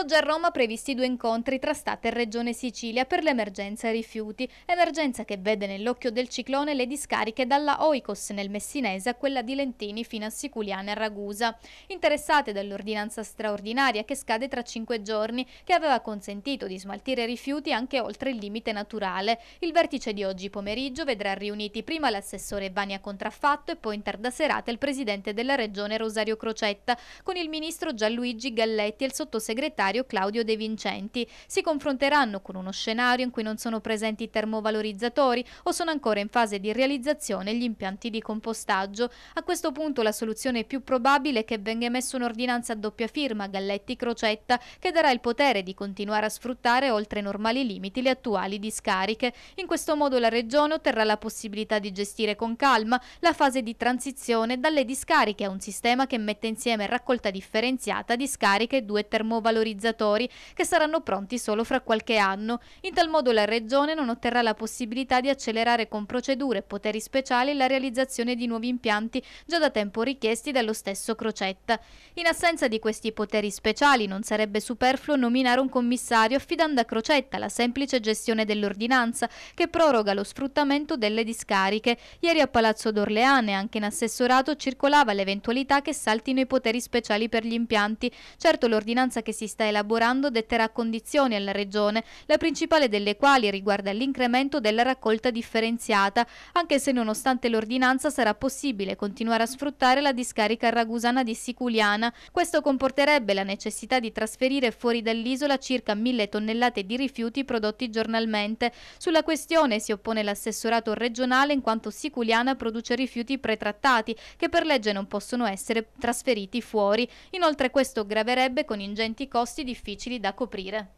Foggia a Roma previsti due incontri tra Stato e Regione Sicilia per l'emergenza rifiuti, emergenza che vede nell'occhio del ciclone le discariche dalla Oikos nel Messinese a quella di Lentini fino a Siculiana e Ragusa, interessate dall'ordinanza straordinaria che scade tra cinque giorni, che aveva consentito di smaltire rifiuti anche oltre il limite naturale. Il vertice di oggi pomeriggio vedrà riuniti prima l'assessore Vania Contraffatto e poi in tarda serata il presidente della Regione Rosario Crocetta, con il ministro Gianluigi Galletti e il sottosegretario commissario Claudio De Vincenti. Si confronteranno con uno scenario in cui non sono presenti i termovalorizzatori o sono ancora in fase di realizzazione gli impianti di compostaggio. A questo punto la soluzione più probabile è che venga emessa un'ordinanza a doppia firma Galletti-Crocetta che darà il potere di continuare a sfruttare oltre i normali limiti le attuali discariche. In questo modo la Regione otterrà la possibilità di gestire con calma la fase di transizione dalle discariche a un sistema che mette insieme raccolta differenziata, discariche e due termovalorizzatori valorizzatori che saranno pronti solo fra qualche anno. In tal modo la Regione non otterrà la possibilità di accelerare con procedure e poteri speciali la realizzazione di nuovi impianti già da tempo richiesti dallo stesso Crocetta. In assenza di questi poteri speciali non sarebbe superfluo nominare un commissario affidando a Crocetta la semplice gestione dell'ordinanza che proroga lo sfruttamento delle discariche. Ieri a Palazzo d'Orleane anche in assessorato circolava l'eventualità che saltino i poteri speciali per gli impianti. Certo l'ordinanza che si sta elaborando detterà condizioni alla Regione, la principale delle quali riguarda l'incremento della raccolta differenziata, anche se nonostante l'ordinanza sarà possibile continuare a sfruttare la discarica ragusana di Siculiana. Questo comporterebbe la necessità di trasferire fuori dall'isola circa mille tonnellate di rifiuti prodotti giornalmente. Sulla questione si oppone l'assessorato regionale in quanto Siculiana produce rifiuti pretrattati che per legge non possono essere trasferiti fuori. Inoltre questo graverebbe con ingenti costi posti difficili da coprire.